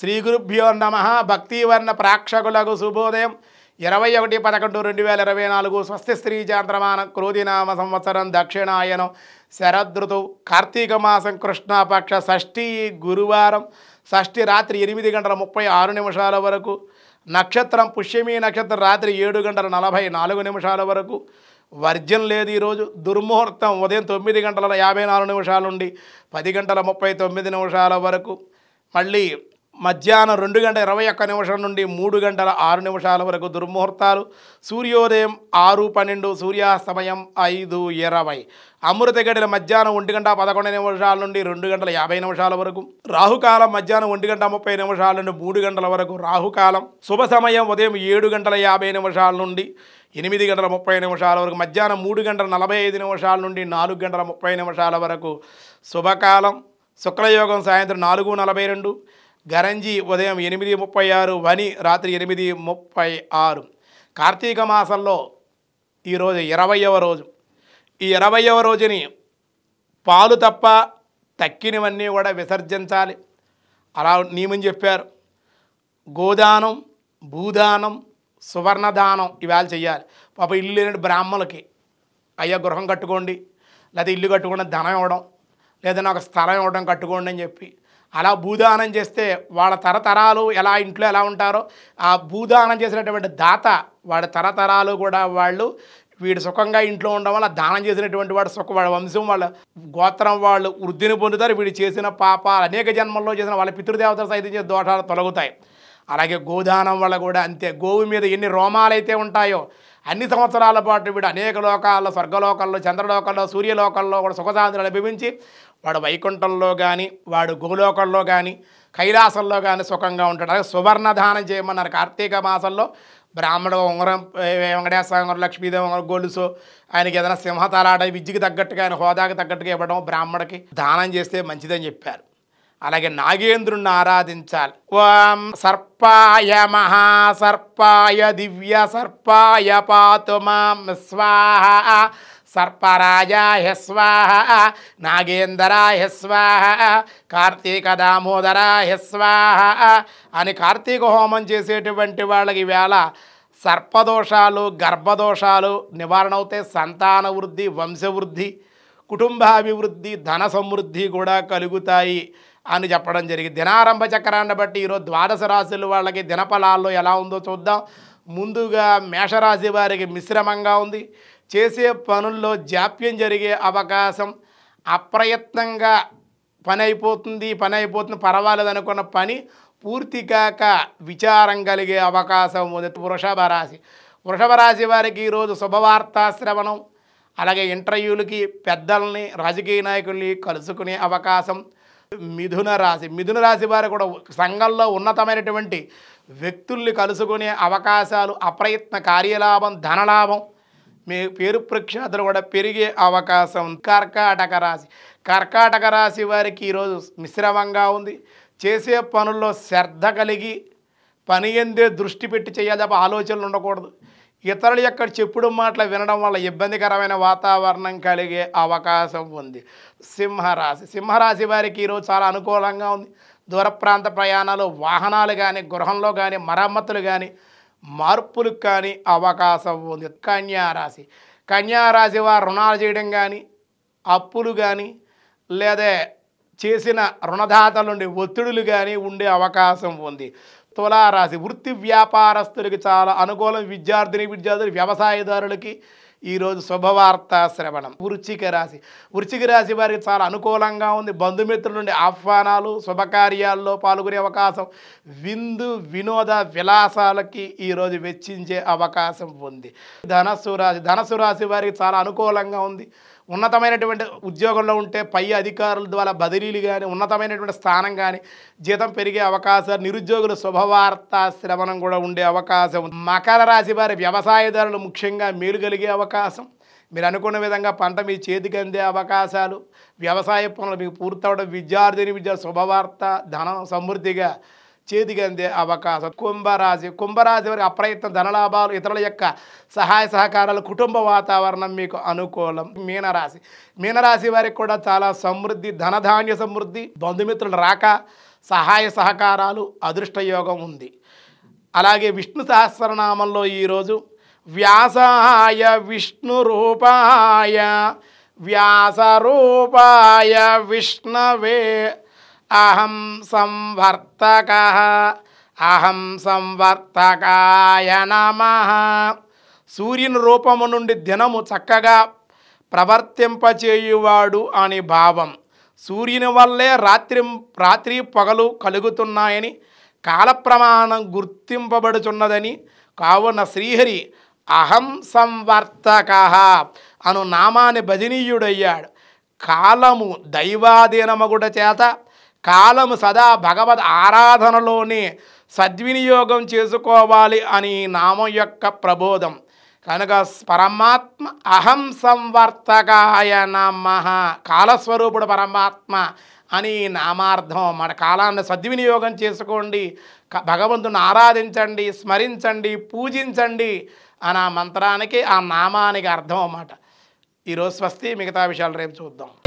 శ్రీ గురుభ్యో నమ భక్తివర్ణ ప్రాక్షకులకు శుభోదయం ఇరవై ఒకటి పదకొండు రెండు వేల ఇరవై నాలుగు స్వస్తి స్త్రీ చాంద్రమానం క్రోధినామ సంవత్సరం దక్షిణాయనం శరదృతువు కార్తీక మాసం కృష్ణపక్ష షష్ఠి గురువారం షష్ఠి రాత్రి ఎనిమిది గంటల ముప్పై ఆరు నిమిషాల వరకు నక్షత్రం పుష్యమి నక్షత్రం రాత్రి ఏడు గంటల నలభై నాలుగు నిమిషాల వరకు వర్జం లేదు ఈరోజు దుర్ముహూర్తం ఉదయం తొమ్మిది గంటల యాభై నాలుగు నిమిషాల నుండి పది గంటల ముప్పై తొమ్మిది నిమిషాల వరకు మళ్ళీ మధ్యాహ్నం రెండు గంటల ఇరవై ఒక్క నిమిషం నుండి మూడు గంటల ఆరు నిమిషాల వరకు దుర్ముహూర్తాలు సూర్యోదయం ఆరు పన్నెండు సూర్యాస్తమయం ఐదు ఇరవై అమృత గడిల మధ్యాహ్నం ఒంటి గంట పదకొండు నిమిషాల నుండి రెండు గంటల యాభై నిమిషాల వరకు రాహుకాలం మధ్యాహ్నం ఒంటి గంట ముప్పై నిమిషాల నుండి మూడు గంటల వరకు రాహుకాలం శుభ సమయం ఉదయం ఏడు గంటల యాభై నిమిషాల నుండి ఎనిమిది గంటల ముప్పై నిమిషాల వరకు మధ్యాహ్నం మూడు గంటల నలభై ఐదు నిమిషాల నుండి నాలుగు గంటల ముప్పై నిమిషాల వరకు శుభకాలం శుక్లయోగం సాయంత్రం నాలుగు నలభై రెండు గరంజి ఉదయం ఎనిమిది ముప్పై ఆరు వని రాత్రి ఎనిమిది ముప్పై ఆరు కార్తీక మాసంలో ఈరోజు ఇరవయవ రోజు ఈ ఇరవయవ రోజుని పాలు తప్ప తక్కినవన్నీ కూడా విసర్జించాలి అలా నియమం చెప్పారు గోదానం భూదానం సువర్ణదానం ఇవాళ చేయాలి పాప ఇల్లు లేని బ్రాహ్మణులకి అయ్యా గృహం కట్టుకోండి లేదా ఇల్లు కట్టుకోండి ధనం ఇవ్వడం లేదా నాకు స్థలం ఇవ్వడం కట్టుకోండి అని చెప్పి అలా భూదానం చేస్తే వాళ్ళ తరతరాలు ఎలా ఇంట్లో ఎలా ఉంటారో ఆ భూదానం చేసినటువంటి దాత వాడి తరతరాలు కూడా వాళ్ళు వీడు సుఖంగా ఇంట్లో ఉండడం వల్ల దానం చేసినటువంటి వాడు సుఖ వాడి వంశం వాళ్ళ గోత్రం వాళ్ళు వృద్ధిని పొందుతారు వీడు చేసిన పాపాలు అనేక జన్మల్లో చేసిన వాళ్ళ పితృదేవతలు సైతం చేసిన దోషాలు తొలగుతాయి అలాగే గోదానం వల్ల కూడా అంతే గోవు మీద ఎన్ని రోమాలైతే ఉంటాయో అన్ని సంవత్సరాల పాటు వీడు అనేక లోకాల్లో స్వర్గలోకాల్లో చంద్రలోకాల్లో సూర్యలోకాల్లో కూడా సాధనలు అనుభవించి వాడు వైకుంఠంలో కానీ వాడు గోలోకంలో కానీ కైలాసంలో కానీ సుఖంగా ఉంటాడు అలాగే సువర్ణదానం చేయమన్నారు కార్తీక మాసంలో బ్రాహ్మణ ఉంగరం వెంకటేశ్వర లక్ష్మీదేవి ఉంగరం గొలుసు ఆయనకి ఏదైనా సింహతలాట విద్యకి తగ్గట్టుగా ఆయన హోదాకి తగ్గట్టుగా ఇవ్వడం బ్రాహ్మణకి దానం చేస్తే మంచిదని చెప్పారు అలాగే నాగేంద్రుణ్ణి ఆరాధించాలి ఓం సర్పాయ మహాసర్పాయ దివ్య సర్పాయ పాతుమాం స్వాహ సర్పరాజాయ స్వాహ నాగేంద్రాయ స్వాహ కార్తీక దామోదరాయ స్వాహ అని కార్తీక హోమం చేసేటువంటి వాళ్ళకి వేళ సర్పదోషాలు గర్భదోషాలు నివారణ అవుతే సంతాన వృద్ధి వంశవృద్ధి కుటుంబాభివృద్ధి ధన సమృద్ధి కూడా కలుగుతాయి అని చెప్పడం జరిగింది దినారంభ చక్రాన్ని బట్టి ఈరోజు ద్వాదశ రాశుల వాళ్ళకి దినఫలాల్లో ఎలా ఉందో చూద్దాం ముందుగా మేషరాశి వారికి మిశ్రమంగా ఉంది చేసే పనుల్లో జాప్యం జరిగే అవకాశం అప్రయత్నంగా పని అయిపోతుంది పని అయిపోతుంది పర్వాలేదు అనుకున్న పని పూర్తి కాక విచారం కలిగే అవకాశం ఉంది వృషభ రాశి వృషభ రాశి వారికి ఈరోజు శుభవార్తా శ్రవణం అలాగే ఇంటర్వ్యూలకి పెద్దల్ని రాజకీయ నాయకుల్ని కలుసుకునే అవకాశం మిథున రాశి మిథున రాశి వారు కూడా సంఘంలో ఉన్నతమైనటువంటి వ్యక్తుల్ని కలుసుకునే అవకాశాలు అప్రయత్న కార్యలాభం ధనలాభం మీ పేరు ప్రఖ్యాతులు కూడా పెరిగే అవకాశం కర్కాటక రాశి కర్కాటక రాశి వారికి ఈరోజు మిశ్రమంగా ఉంది చేసే పనుల్లో శ్రద్ధ కలిగి పని ఎందే దృష్టి పెట్టి చేయాలి తప్ప ఆలోచనలు ఉండకూడదు ఇతరుల యొక్క చెప్పుడు మాటలు వినడం వల్ల ఇబ్బందికరమైన వాతావరణం కలిగే అవకాశం ఉంది సింహరాశి సింహరాశి వారికి ఈరోజు చాలా అనుకూలంగా ఉంది దూర ప్రాంత ప్రయాణాలు వాహనాలు కానీ గృహంలో కానీ మరమ్మతులు కానీ మార్పులకు కానీ అవకాశం ఉంది కన్యారాశి కన్యారాశి వారు రుణాలు చేయడం కానీ అప్పులు కానీ లేదా చేసిన రుణదాతల నుండి ఒత్తిడులు కానీ ఉండే అవకాశం ఉంది తులారాశి వృత్తి వ్యాపారస్తులకి చాలా అనుకూలం విద్యార్థిని విద్యార్థులు వ్యవసాయదారులకి ఈరోజు శుభవార్త శ్రవణం వృచ్చిక రాశి వృచ్చిక రాశి వారికి చాలా అనుకూలంగా ఉంది బంధుమిత్రుల నుండి ఆహ్వానాలు శుభకార్యాల్లో పాల్గొనే అవకాశం విందు వినోద విలాసాలకి ఈరోజు వెచ్చించే అవకాశం ఉంది ధనస్సు రాశి ధనస్సు రాశి వారికి చాలా అనుకూలంగా ఉంది ఉన్నతమైనటువంటి ఉద్యోగంలో ఉంటే పై అధికారుల ద్వారా బదిలీలు కానీ ఉన్నతమైనటువంటి స్థానం కానీ జీతం పెరిగే అవకాశాలు నిరుద్యోగుల శుభవార్త శ్రవణం కూడా ఉండే అవకాశం మకర రాశి వారి వ్యవసాయదారులు ముఖ్యంగా మేలు కలిగే అవకాశం మీరు అనుకున్న విధంగా పంట మీ చేతికి అందే అవకాశాలు వ్యవసాయ పనులు మీకు పూర్తవడం విద్యార్థిని విద్య శుభవార్త ధనం సమృద్ధిగా చేతికి అందే అవకాశం కుంభరాశి కుంభరాశి వారికి అప్రయత్న ధనలాభాలు ఇతరుల యొక్క సహాయ సహకారాలు కుటుంబ వాతావరణం మీకు అనుకూలం మీనరాశి మీనరాశి వారికి కూడా చాలా సమృద్ధి ధనధాన్య సమృద్ధి బంధుమిత్రులు రాక సహాయ సహకారాలు అదృష్టయోగం ఉంది అలాగే విష్ణు సహస్రనామంలో ఈరోజు వ్యాసాయ విష్ణురూపాయ వ్యాసరూపాయ విష్ణవే అహం సంవర్తక అహం సంవర్తకాయ నమ సూర్యుని రూపము నుండి దినము చక్కగా ప్రవర్తింపచేయువాడు అని భావం సూర్యుని వల్లే రాత్రి రాత్రి పొగలు కలుగుతున్నాయని కాలప్రమాణం గుర్తింపబడుచున్నదని కావున శ్రీహరి అహం సంవర్తక అను నామాన్ని భజనీయుడయ్యాడు కాలము దైవాధీనమగుట చేత కాలము సదా భగవద్ ఆరాధనలోనే సద్వినియోగం చేసుకోవాలి అని నామం యొక్క ప్రబోధం కనుక పరమాత్మ అహం సంవర్తకాయ నమ కాలస్వరూపుడు పరమాత్మ అని నామార్థం మన కాలాన్ని సద్వినియోగం చేసుకోండి భగవంతుని ఆరాధించండి స్మరించండి పూజించండి అని ఆ మంత్రానికి ఆ నామానికి అర్థం అన్నమాట ఈరోజు స్వస్తి మిగతా విషయాలు రేపు చూద్దాం